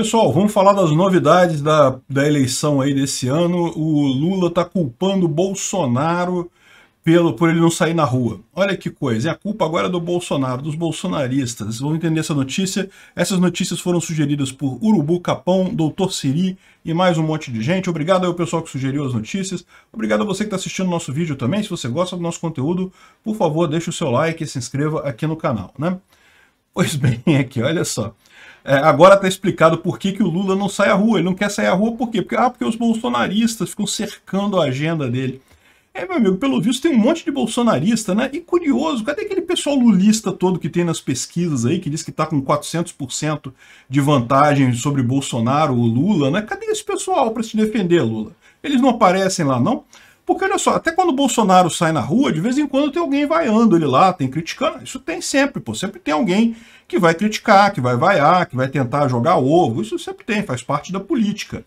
Pessoal, vamos falar das novidades da, da eleição aí desse ano. O Lula está culpando o Bolsonaro pelo, por ele não sair na rua. Olha que coisa, é a culpa agora do Bolsonaro, dos bolsonaristas. Vocês vão entender essa notícia. Essas notícias foram sugeridas por Urubu Capão, Doutor Siri e mais um monte de gente. Obrigado ao pessoal que sugeriu as notícias. Obrigado a você que está assistindo o nosso vídeo também. Se você gosta do nosso conteúdo, por favor, deixe o seu like e se inscreva aqui no canal, né? Pois bem, aqui, olha só. É, agora está explicado por que, que o Lula não sai à rua. Ele não quer sair à rua por quê? Porque, ah, porque os bolsonaristas ficam cercando a agenda dele. É, meu amigo, pelo visto tem um monte de bolsonarista, né? E curioso, cadê aquele pessoal lulista todo que tem nas pesquisas aí, que diz que está com 400% de vantagem sobre Bolsonaro ou Lula, né? Cadê esse pessoal para se defender, Lula? Eles não aparecem lá, não? Porque olha só, até quando o Bolsonaro sai na rua, de vez em quando tem alguém vaiando ele lá, tem criticando. Isso tem sempre, pô. Sempre tem alguém que vai criticar, que vai vaiar, que vai tentar jogar ovo. Isso sempre tem, faz parte da política.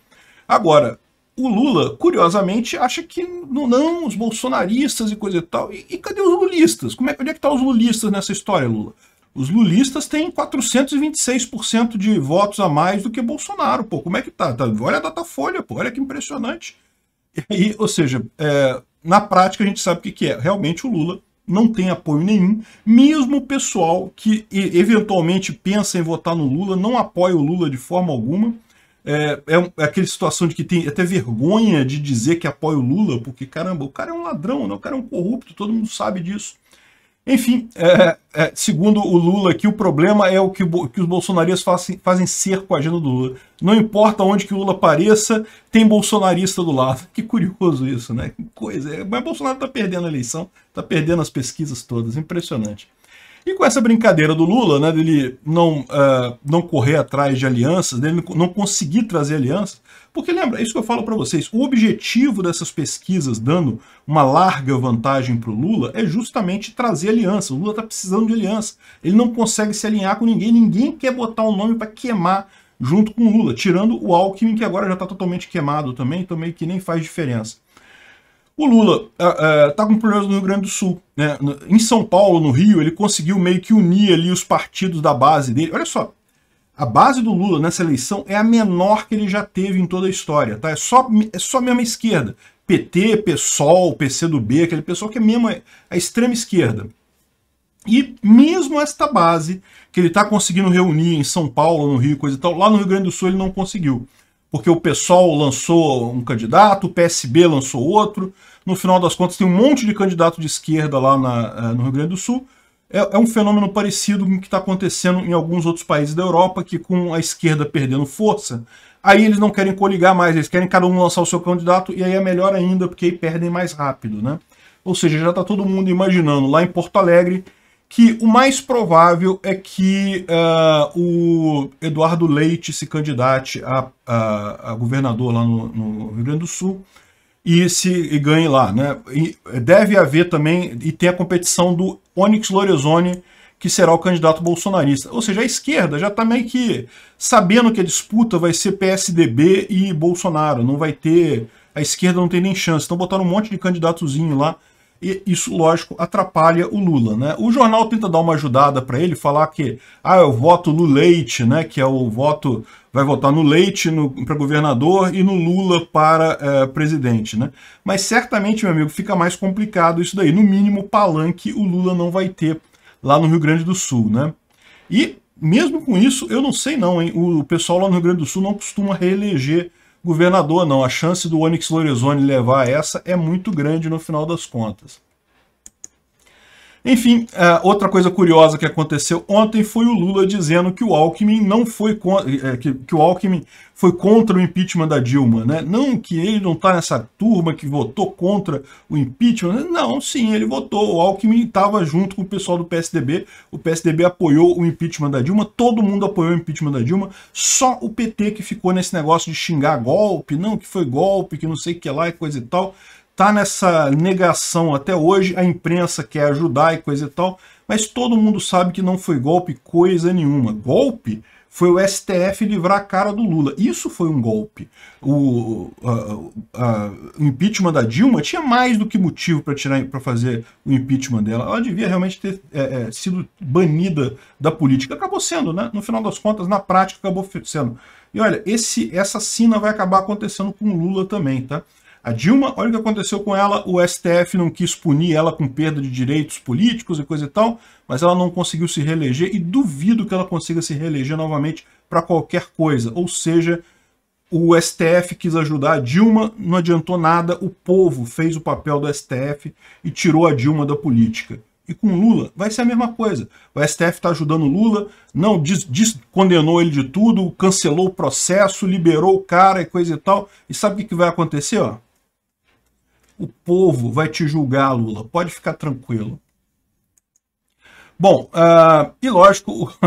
Agora, o Lula, curiosamente, acha que não, não os bolsonaristas e coisa e tal. E, e cadê os lulistas? Como é, onde é que estão tá os lulistas nessa história, Lula? Os lulistas têm 426% de votos a mais do que Bolsonaro, pô. Como é que tá? tá olha a data folha, pô. Olha que impressionante. E, ou seja, é, na prática a gente sabe o que, que é. Realmente o Lula não tem apoio nenhum, mesmo o pessoal que eventualmente pensa em votar no Lula, não apoia o Lula de forma alguma. É, é, é, aquela situação de que tem até vergonha de dizer que apoia o Lula, porque caramba, o cara é um ladrão, né? o cara é um corrupto, todo mundo sabe disso. Enfim, é, é, segundo o Lula aqui, o problema é o que, que os bolsonaristas fazem, fazem ser com a agenda do Lula. Não importa onde que o Lula apareça, tem bolsonarista do lado. Que curioso isso, né? Que coisa. É, mas Bolsonaro está perdendo a eleição, está perdendo as pesquisas todas. Impressionante. E com essa brincadeira do Lula, né, dele não, uh, não correr atrás de alianças, dele não conseguir trazer alianças, porque lembra, isso que eu falo para vocês, o objetivo dessas pesquisas dando uma larga vantagem para o Lula é justamente trazer aliança. O Lula está precisando de aliança. Ele não consegue se alinhar com ninguém, ninguém quer botar um nome para queimar junto com o Lula, tirando o Alckmin, que agora já está totalmente queimado também, então meio que nem faz diferença. O Lula está é, é, uh, uh, com problemas no Rio Grande do Sul. Né? Em São Paulo, no Rio, ele conseguiu meio que unir ali os partidos da base dele. Olha só, a base do Lula nessa eleição é a menor que ele já teve em toda a história. Tá? É, só, é só mesmo a esquerda. PT, PSOL, PCdoB, aquele pessoal que é mesmo a extrema esquerda. E mesmo esta base que ele está conseguindo reunir em São Paulo, no Rio, coisa e tal, lá no Rio Grande do Sul ele não conseguiu porque o PSOL lançou um candidato, o PSB lançou outro. No final das contas, tem um monte de candidato de esquerda lá na, eh, no Rio Grande do Sul. É, é um fenômeno parecido com o que está acontecendo em alguns outros países da Europa, que com a esquerda perdendo força, aí eles não querem coligar mais, eles querem cada um lançar o seu candidato, e aí é melhor ainda, porque aí perdem mais rápido, né? Ou seja, já está todo mundo imaginando lá em Porto Alegre que o mais provável é que uh, o Eduardo Leite se candidate a, a, a governador lá no, no, Rio Grande do Sul e se e ganhe lá. Né? E deve haver também, e tem a competição do Onyx Lorenzoni, que será o candidato bolsonarista. Ou seja, a esquerda já está meio que sabendo que a disputa vai ser PSDB e Bolsonaro, não vai ter... A esquerda não tem nem chance. Então botando um monte de candidatozinho lá e isso, lógico, atrapalha o Lula. Né? O jornal tenta dar uma ajudada para ele, falar que ah, eu voto no leite, né? que é o voto, vai votar no leite para governador e no Lula para é, presidente. Né? Mas certamente, meu amigo, fica mais complicado isso daí. No mínimo, palanque o Lula não vai ter lá no Rio Grande do Sul. Né? E mesmo com isso, eu não sei não, hein? o pessoal lá no Rio Grande do Sul não costuma reeleger governador, não. A chance do Onyx Lorenzoni levar essa é muito grande no final das contas. Enfim, é, outra coisa curiosa que aconteceu ontem foi o Lula dizendo que o Alckmin não foi é, que, que o Alckmin foi contra o impeachment da Dilma, né? Não que ele não está nessa turma que votou contra o impeachment. Né? Não, sim, ele votou. O Alckmin estava junto com o pessoal do PSDB. O PSDB apoiou o impeachment da Dilma, todo mundo apoiou o impeachment da Dilma, só o PT que ficou nesse negócio de xingar golpe, não, que foi golpe, que não sei o que lá e coisa e tal tá nessa negação até hoje, a imprensa quer ajudar e coisa e tal, mas todo mundo sabe que não foi golpe coisa nenhuma. Golpe foi o STF livrar a cara do Lula. Isso foi um golpe. O, a, a, impeachment da Dilma tinha mais do que motivo para tirar para fazer o impeachment dela. Ela devia realmente ter é, é, sido banida da política. Acabou sendo, né? No final das contas, na prática, acabou sendo. E olha, esse, essa sina vai acabar acontecendo com o Lula também, tá? A Dilma, olha o que aconteceu com ela, o STF não quis punir ela com perda de direitos políticos e coisa e tal, mas ela não conseguiu se reeleger e duvido que ela consiga se reeleger novamente para qualquer coisa. Ou seja, o STF quis ajudar a Dilma, não adiantou nada, o povo fez o papel do STF e tirou a Dilma da política. E com Lula vai ser a mesma coisa. O STF está ajudando Lula, não diz, diz, condenou ele de tudo, cancelou o processo, liberou o cara e coisa e tal. E sabe o que, que vai acontecer? Ó? O povo vai te julgar, Lula. Pode ficar tranquilo. Bom, uh, e lógico,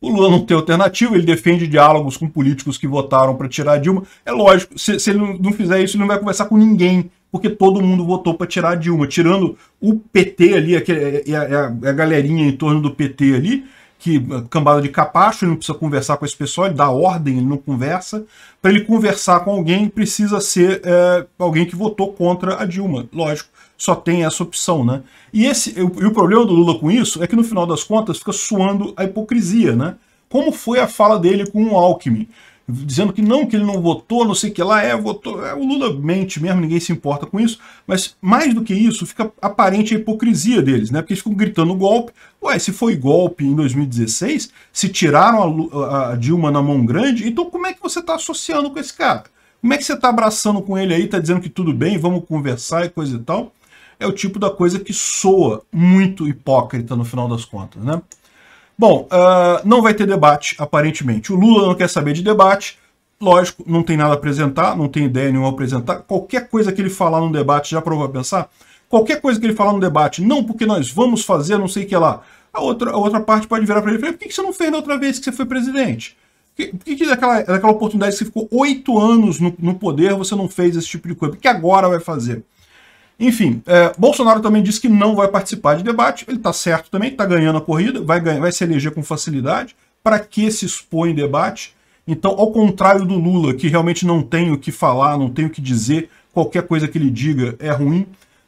o Lula não tem alternativa, ele defende diálogos com políticos que votaram para tirar Dilma. É lógico, se, se, ele não fizer isso, ele não vai conversar com ninguém, porque todo mundo votou para tirar Dilma. Tirando o PT ali, a, a, é, é, é a galerinha em torno do PT ali, que cambada de capacho, ele não precisa conversar com esse pessoal, ele dá ordem, ele não conversa. Para ele conversar com alguém, precisa ser é, alguém que votou contra a Dilma, lógico. Só tem essa opção, né? E, esse, e o problema do Lula com isso é que no final das contas fica suando a hipocrisia, né? Como foi a fala dele com o Alckmin? dizendo que não, que ele não votou, não sei o que lá, é, votou. É, o Lula mente mesmo, ninguém se importa com isso. Mas mais do que isso, fica aparente a hipocrisia deles, né? Porque eles ficam gritando golpe. Ué, se foi golpe em 2016, se tiraram a, a Dilma na mão grande, então como é que você está associando com esse cara? Como é que você está abraçando com ele aí, está dizendo que tudo bem, vamos conversar e coisa e tal? É o tipo da coisa que soa muito hipócrita no final das contas, né? Bom, uh, não vai ter debate, aparentemente. O Lula não quer saber de debate. Lógico, não tem nada a apresentar, não tem ideia nenhuma a apresentar. Qualquer coisa que ele falar no debate, já provou a pensar? Qualquer coisa que ele falar no debate, não porque nós vamos fazer, não sei o que lá. A outra, a outra parte pode virar para ele e falar, por que, você não fez na outra vez que você foi presidente? Por que, que, que daquela, daquela oportunidade que você ficou oito anos no, no poder, você não fez esse tipo de coisa? Por que agora vai fazer? Enfim, é, Bolsonaro também disse que não vai participar de debate, ele está certo também, está ganhando a corrida, vai, ganhar, vai se eleger com facilidade. Para que se expor em debate? Então, ao contrário do Lula, que realmente não tem o que falar, não tem o que dizer, qualquer coisa que ele diga é ruim,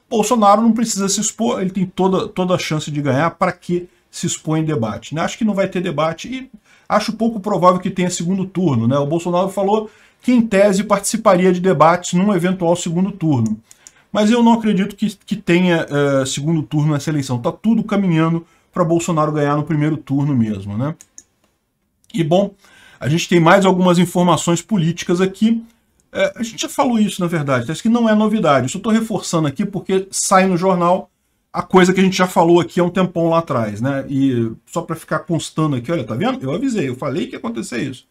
Bolsonaro não precisa se expor, ele tem toda, toda a chance de ganhar, para que se expor em debate? Né? Acho que não vai ter debate e acho pouco provável que tenha segundo turno. Né? O Bolsonaro falou que, em tese, participaria de debates num eventual segundo turno. Mas eu não acredito que, que tenha uh, segundo turno nessa eleição. Tá tudo caminhando para Bolsonaro ganhar no primeiro turno mesmo, né? E bom, a gente tem mais algumas informações políticas aqui. É, a gente já falou isso, na verdade, acho tá? que não é novidade. Isso eu estou reforçando aqui porque sai no jornal a coisa que a gente já falou aqui há um tempão lá atrás, né? E só para ficar constando aqui, olha, tá vendo? Eu avisei, eu falei que ia acontecer isso.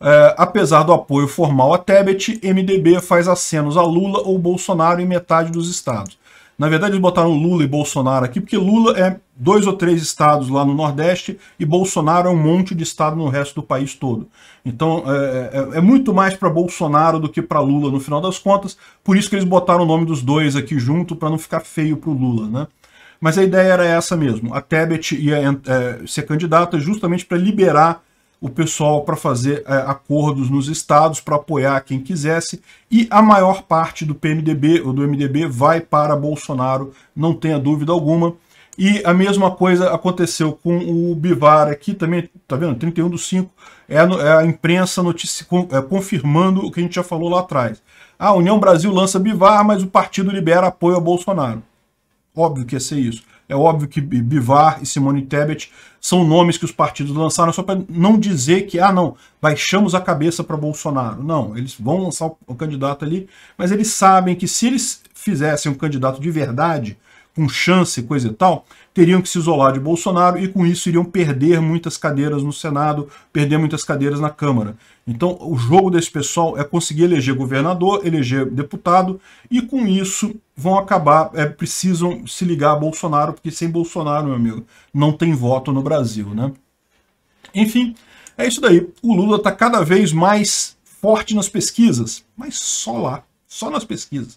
É, apesar do apoio formal a Tebet, MDB faz acenos a Lula ou Bolsonaro em metade dos estados. Na verdade, eles botaram Lula e Bolsonaro aqui, porque Lula é dois ou três estados lá no Nordeste e Bolsonaro é um monte de estado no resto do país todo. Então, é, é, é muito mais para Bolsonaro do que para Lula, no final das contas. Por isso que eles botaram o nome dos dois aqui junto, para não ficar feio para o Lula, né? Mas a ideia era essa mesmo. A Tebet ia é, ser candidata justamente para liberar o pessoal para fazer é, acordos nos estados para apoiar quem quisesse e a maior parte do PMDB ou do MDB vai para Bolsonaro, não tenha dúvida alguma. E a mesma coisa aconteceu com o Bivar aqui também, tá vendo? 31 do 5 é, é a, imprensa notici, é, confirmando o que a gente já falou lá atrás. A União Brasil lança Bivar, mas o partido libera apoio a Bolsonaro. Óbvio que ia ser isso. É óbvio que Bivar e Simone Tebet são nomes que os partidos lançaram só para não dizer que, ah, não, baixamos a cabeça para Bolsonaro. Não, eles vão lançar o candidato ali, mas eles sabem que se eles fizessem um candidato de verdade, com chance, coisa e tal, teriam que se isolar de Bolsonaro e com isso iriam perder muitas cadeiras no Senado, perder muitas cadeiras na Câmara. Então o jogo desse pessoal é conseguir eleger governador, eleger deputado e com isso vão acabar, é, precisam se ligar a Bolsonaro, porque sem Bolsonaro, meu amigo, não tem voto no Brasil, né? Enfim, é isso daí. O Lula está cada vez mais forte nas pesquisas, mas só lá, só nas pesquisas.